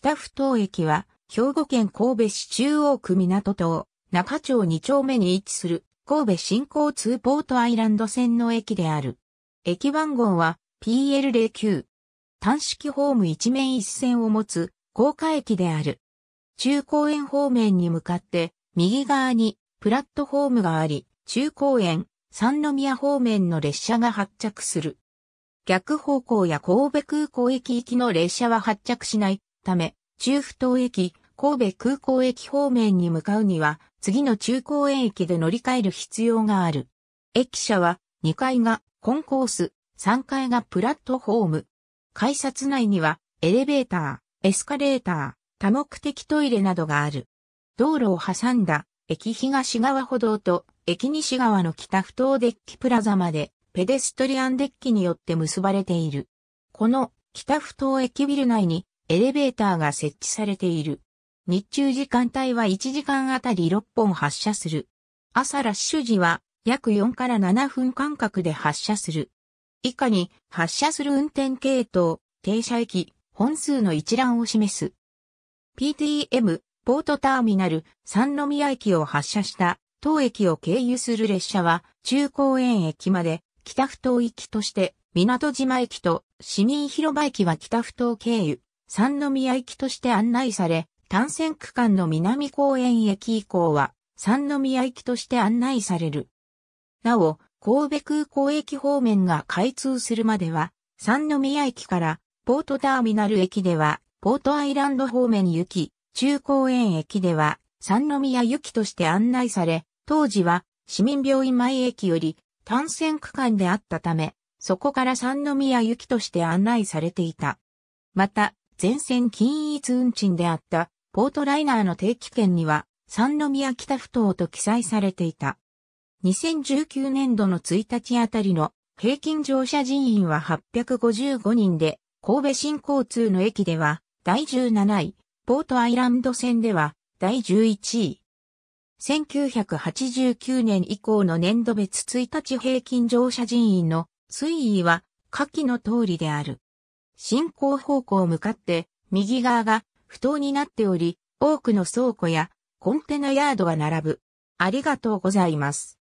北不当駅は、兵庫県神戸市中央区港島、中町2丁目に位置する、神戸新交通ポートアイランド線の駅である。駅番号は PL09。単式ホーム一面一線を持つ、高架駅である。中公園方面に向かって、右側にプラットホームがあり、中公園、三宮方面の列車が発着する。逆方向や神戸空港駅行きの列車は発着しないため、中府島駅、神戸空港駅方面に向かうには、次の中高園駅で乗り換える必要がある。駅舎は、2階がコンコース、3階がプラットホーム。改札内には、エレベーター、エスカレーター、多目的トイレなどがある。道路を挟んだ、駅東側歩道と、駅西側の北不等デッキプラザまで、ペデストリアンデッキによって結ばれている。この北不等駅ビル内にエレベーターが設置されている。日中時間帯は1時間あたり6本発射する。朝ラッシュ時は約4から7分間隔で発射する。以下に発射する運転系統、停車駅、本数の一覧を示す。PTM、ポートターミナル、三宮駅を発車した当駅を経由する列車は中高園駅まで北不東行きとして港島駅と市民広場駅は北不東経由。三宮行きとして案内され、単線区間の南公園駅以降は、三宮行きとして案内される。なお、神戸空港駅方面が開通するまでは、三宮駅からポートターミナル駅では、ポートアイランド方面行き、中公園駅では、三宮行きとして案内され、当時は市民病院前駅より単線区間であったため、そこから三宮行きとして案内されていた。また、全線均一運賃であったポートライナーの定期券には三宮北不当と記載されていた。2019年度の1日あたりの平均乗車人員は855人で、神戸新交通の駅では第17位、ポートアイランド線では第11位。1989年以降の年度別1日平均乗車人員の推移は下記の通りである。進行方向を向かって右側が不当になっており、多くの倉庫やコンテナヤードが並ぶ。ありがとうございます。